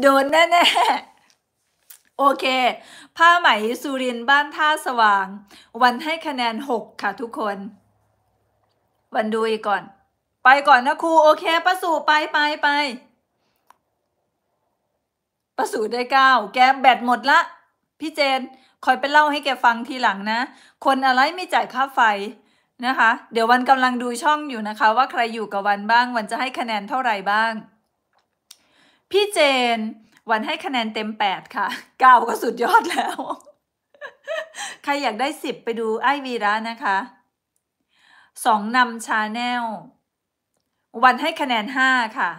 โดนแน่ๆ โอเค ผ้าไหม สุรินบ้านท่าสว่าง วันให้คะแนน6ค่ะทุกคน วันดูอีกก่อน ไปก่อนนะครูโอเคประสูไปไปไปประสูได้เก้าแกแบตหมดละ พี่เจน คอยไปเล่าให้แกฟังทีหลังนะ คนอะไรไม่จ่ายค่าไฟนะคะ เดี๋ยววันกำลังดูช่องอยู่นะคะ ว่าใครอยู่กับวันบ้าง วันจะให้คะแนนเท่าไหร่บ้างพี่เจน วันให้คะแนนเต็ม 8 ค่ะ9ก็สุดยอดแล้ว ใครอยากได้ 10 ไปดูไอวีระนะคะสองนำชาแนลวันให้คะแนน 5 ค่ะ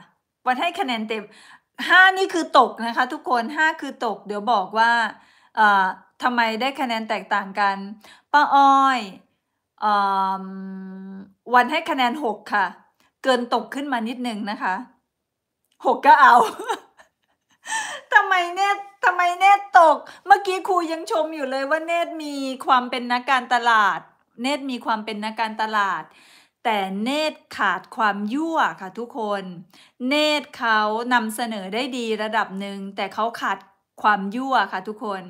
วันให้คะแนนเต็ม 5 นี่คือตกนะคะทุกคน 5 คือตกเดี๋ยวบอกว่าทำไมได้คะแนนแตกต่างกันป้าอ้อยอวันให้คะแนน 6 ค่ะ เกินตกขึ้นมานิดนึงนะคะหกก็เอา ทำไมเนตทำไมเนตตก เมื่อกี้ครูยังชมอยู่เลยว่าเนตมีความเป็นนักการตลาด เนตมีความเป็นนักการตลาด แต่เนตขาดความยั่วค่ะทุกคน เนตเขานำเสนอได้ดีระดับหนึ่ง แต่เขาขาดความยั่วค่ะ ทุกคน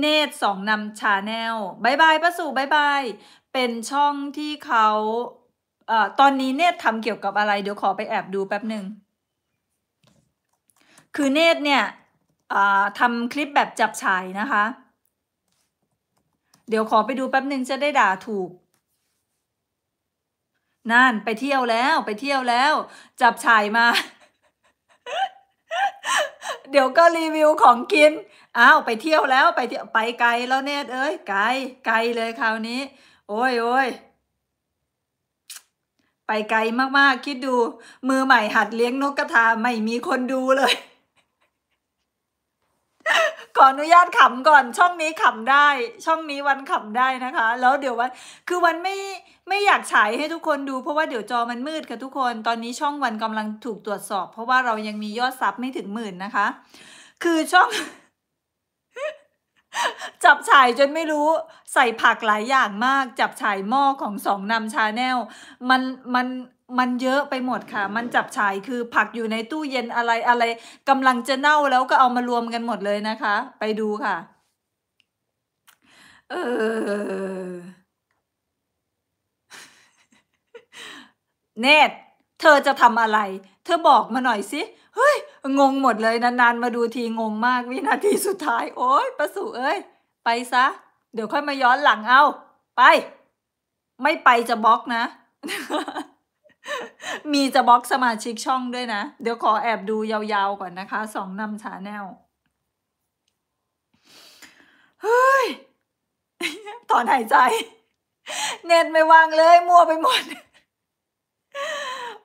เนตสองนำชาแนลบายบายประสูบายบาย เป็นช่องที่เขา ตอนนี้เนตทำเกี่ยวกับอะไร เดี๋ยวขอไปแอบดูแป๊บหนึ่งคือเนตเนี่ยทำคลิปแบบจับฉายนะคะ เดี๋ยวขอไปดูแป๊บหนึ่งจะได้ด่าถูก นั่นไปเที่ยวแล้วไปเที่ยวแล้วจับฉายมา เดี๋ยวก็รีวิวของกินอ้าวไปเที่ยวแล้วไปเที่ยวไปไกลแล้วเนตเอ้ยไกลไกลเลยคราวนี้ โอ้ยโอ้ยไปไกลมากๆ คิดดูมือใหม่หัดเลี้ยงนกกระทาไม่มีคนดูเลยขออนุญาตขำก่อนช่องนี้ขำได้ ช่องนี้วันขำได้นะคะ แล้วเดี๋ยววันคือวันไม่ไม่อยากฉายให้ทุกคนดูเพราะว่าเดี๋ยวจอมันมืดค่ะทุกคน ตอนนี้ช่องวันกำลังถูกตรวจสอบเพราะว่าเรายังมียอดซับไม่ถึงหมื่นนะคะ คือช่อง จับฉายจนไม่รู้ใส่ผักหลายอย่างมาก จับฉายหม้อของสองนำชาแนลมันมันมันเยอะไปหมดค่ะ มันจับฉายคือผักอยู่ในตู้เย็นอะไรอะไรกำลังจะเน่าแล้วก็เอามารวมกันหมดเลยนะคะ ไปดูค่ะ เออ เนท เธอจะทำอะไร เธอบอกมาหน่อยสิ เฮ้ย งงหมดเลย นาน ๆ มาดูที งงมาก วินาทีสุดท้าย โอ้ยประสุ เอ้ย ไปซะ เดี๋ยวค่อยมาย้อนหลังเอา ไป ไม่ไปจะบล็อกนะมีจะบล็อกสมาชิกช่องด้วยนะ เดี๋ยวขอแอบดูยาวๆก่อนนะคะ สองนำชาแนลเฮ้ยถอนหายใจ เน็ตไม่วางเลย มั่วไปหมด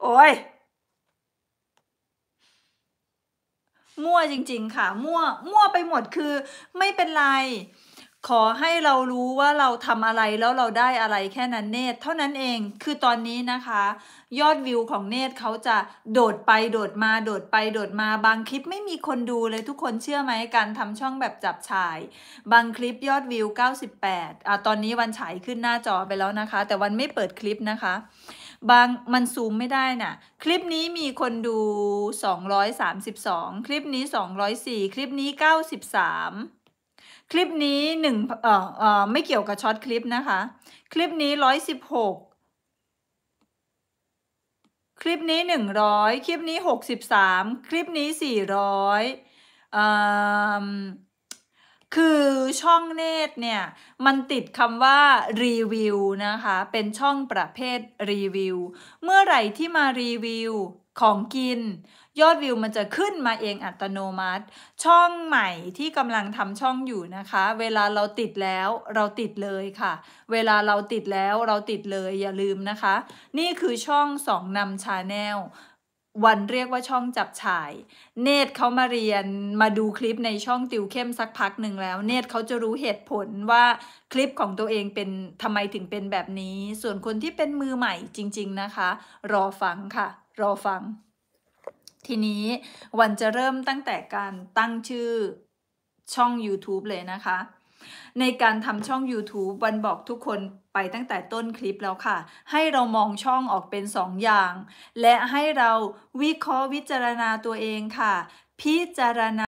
โอ้ย มั่วจริงๆค่ะ มั่วมั่วไปหมดคือไม่เป็นไรขอให้เรารู้ว่าเราทำอะไรแล้วเราได้อะไรแค่นั้นเนตเท่านั้นเอง คือตอนนี้นะคะ ยอดวิวของเนตเขาจะโดดไปโดดมาโดดไปโดดมาบางคลิปไม่มีคนดูเลยทุกคนเชื่อไหมการทำช่องแบบจับฉาย บางคลิปยอดวิว 98อ่ะตอนนี้วันฉายขึ้นหน้าจอไปแล้วนะคะ แต่วันไม่เปิดคลิปนะคะบางมันซูมไม่ได้นะ่ะคลิปนี้มีคนดู 232 คลิปนี้ 204 คลิปนี้ 93คลิปนี้หนึ่งเอ่อเอ่อไม่เกี่ยวกับช็อตคลิปนะคะ คลิปนี้ร้อยสิบหกคลิปนี้หนึ่งร้อยคลิปนี้หกสิบสามคลิปนี้สี่ร้อยคือช่องเนตเนี่ย มันติดคำว่า รีวิวนะคะ เป็นช่องประเภทรีวิว เมื่อไหร่ที่มารีวิวของกิน ยอดวิวมันจะขึ้นมาเองอัตโนมัติ ช่องใหม่ที่กำลังทำช่องอยู่นะคะ เวลาเราติดแล้วเราติดเลยค่ะ เวลาเราติดแล้วเราติดเลยอย่าลืมนะคะ นี่คือช่องสองนำชาแนลวันเรียกว่าช่องจับฉาย เนตเขามาเรียนมาดูคลิปในช่องติวเข้มสักพักหนึ่งแล้ว เนตเขาจะรู้เหตุผลว่าคลิปของตัวเองเป็นทำไมถึงเป็นแบบนี้ ส่วนคนที่เป็นมือใหม่จริงๆนะคะ รอฟังค่ะรอฟัง ทีนี้วันจะเริ่มตั้งแต่การตั้งชื่อช่อง YouTube เลยนะคะ ในการทำช่อง YouTube วันบอกทุกคนไปตั้งแต่ต้นคลิปแล้วค่ะ ให้เรามองช่องออกเป็นสองอย่าง และให้เราวิเคราะห์วิจารณาตัวเองค่ะ พิจารณา